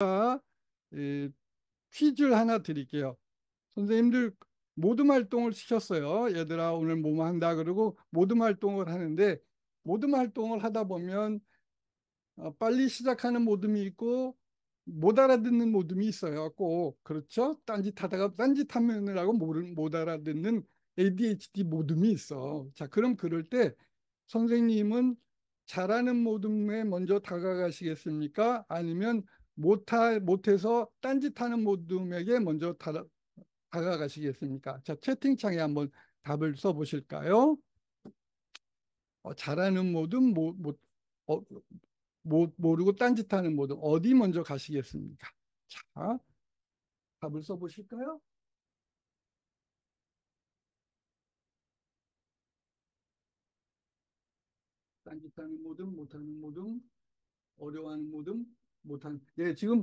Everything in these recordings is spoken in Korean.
에, 퀴즈를 하나 드릴게요. 선생님들 모둠 활동을 시켰어요. 얘들아 오늘 뭐뭐 한다 그러고 모둠 활동을 하는데 모둠 활동을 하다 보면 어, 빨리 시작하는 모듬이 있고 못 알아듣는 모듬이 있어요. 꼭 그렇죠? 딴짓하다가 딴짓하면이라고 못 알아듣는 ADHD 모듬이 있어. 자 그럼 그럴 때 선생님은 잘하는 모듬에 먼저 다가가시겠습니까? 아니면 못하, 못해서 딴짓하는 모둠에게 먼저 다, 다가가시겠습니까? 자, 채팅창에 한번 답을 써보실까요? 어, 잘하는 모든 모, 모, 어, 모, 모르고 딴짓하는 모든 어디 먼저 가시겠습니까? 자, 답을 써보실까요? 딴짓하는 모든 못하는 모든 어려워하는 모든 못한 예 지금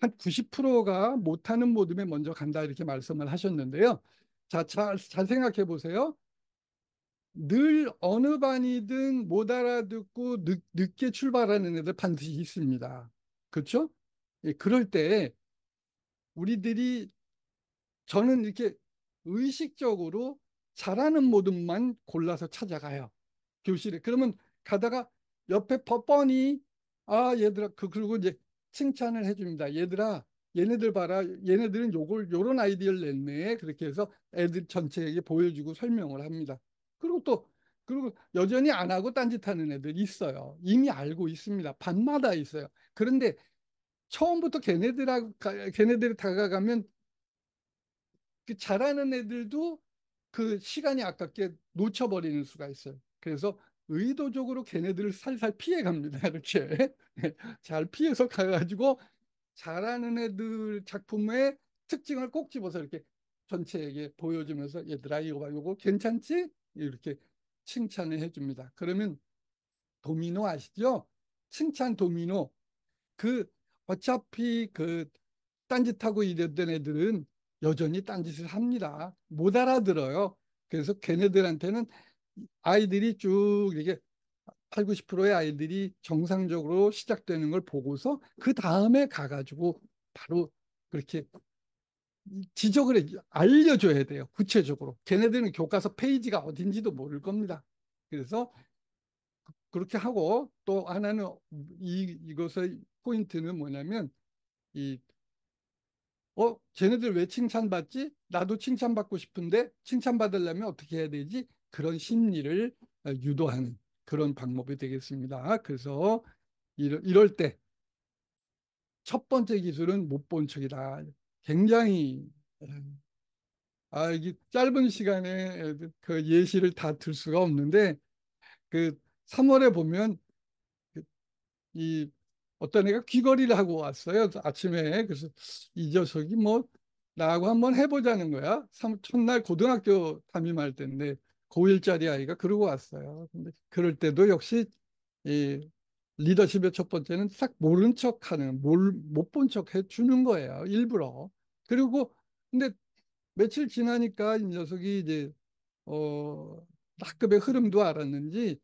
한 90%가 못하는 모둠에 먼저 간다 이렇게 말씀을 하셨는데요. 자, 잘, 잘 생각해 보세요. 늘 어느 반이든 못 알아듣고 늦, 늦게 출발하는 애들 반드시 있습니다. 그렇죠? 예, 그럴 때 우리들이 저는 이렇게 의식적으로 잘하는 모둠만 골라서 찾아가요. 교실에. 그러면 가다가 옆에 뻔뻔히 아 얘들아 그 그리고 이제 칭찬을 해줍니다. 얘들아 얘네들 봐라 얘네들은 요걸 요런 아이디어를 냈네 그렇게 해서 애들 전체에게 보여주고 설명을 합니다. 그리고 또 그리고 여전히 안 하고 딴짓하는 애들 있어요. 이미 알고 있습니다. 밤마다 있어요. 그런데 처음부터 걔네들하고 걔네들이 다가가면 그 잘하는 애들도 그 시간이 아깝게 놓쳐버리는 수가 있어요. 그래서 의도적으로 걔네들을 살살 피해 갑니다. 이렇게 예, 잘 피해서 가가지고 잘하는 애들 작품의 특징을 꼭 집어서 이렇게 전체에게 보여주면서 얘들아 이거 봐 이거 괜찮지? 이렇게 칭찬을 해줍니다. 그러면 도미노 아시죠? 칭찬 도미노 그 어차피 그 딴짓하고 이랬던 애들은 여전히 딴짓을 합니다. 못 알아들어요. 그래서 걔네들한테는 아이들이 쭉 이렇게 8, 90%의 아이들이 정상적으로 시작되는 걸 보고서 그 다음에 가가지고 바로 그렇게 지적을 해, 알려줘야 돼요. 구체적으로. 걔네들은 교과서 페이지가 어딘지도 모를 겁니다. 그래서 그렇게 하고 또 하나는 이, 이것의 포인트는 뭐냐면 이 어? 쟤네들 왜 칭찬받지? 나도 칭찬받고 싶은데 칭찬받으려면 어떻게 해야 되지? 그런 심리를 어, 유도하는 그런 방법이 되겠습니다. 그래서 이럴 때 첫 번째 기술은 못 본 척이다. 굉장히 아, 이게 짧은 시간에 그 예시를 다 들 수가 없는데 그 3월에 보면 그 이 어떤 애가 귀걸이를 하고 왔어요. 아침에. 그래서 이 녀석이 뭐 나하고 한번 해보자는 거야. 첫날 고등학교 담임할 때인데 고일짜리 아이가 그러고 왔어요. 근데 그럴 때도 역시 이 리더십의 첫 번째는 싹 모른 척 하는, 못 본 척 해주는 거예요. 일부러. 그리고, 근데 며칠 지나니까 이 녀석이 이제, 어, 학급의 흐름도 알았는지,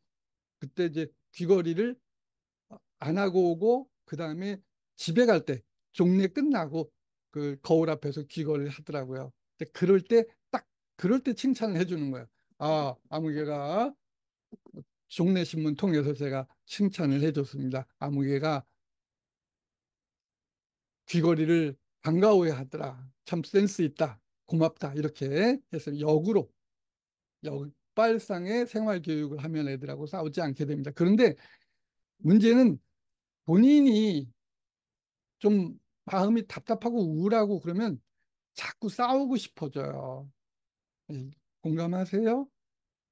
그때 이제 귀걸이를 안 하고 오고, 그 다음에 집에 갈 때, 종례 끝나고, 그 거울 앞에서 귀걸이를 하더라고요. 근데 그럴 때, 딱, 그럴 때 칭찬을 해주는 거예요. 아, 아무개가 종래신문 통해서 제가 칭찬을 해줬습니다. 아무개가 귀걸이를 반가워해 하더라. 참 센스 있다. 고맙다. 이렇게 해서 역으로 역발상의 생활교육을 하면 애들하고 싸우지 않게 됩니다. 그런데 문제는 본인이 좀 마음이 답답하고 우울하고 그러면 자꾸 싸우고 싶어져요. 공감하세요?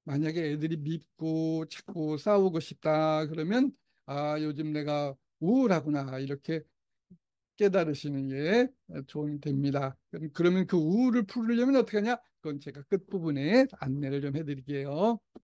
만약에 애들이 밉고 자꾸 싸우고 싶다 그러면 아 요즘 내가 우울하구나 이렇게 깨달으시는 게 도움이 됩니다. 그러면 그 우울을 풀려면 어떻게 하냐? 그건 제가 끝부분에 안내를 좀 해드릴게요.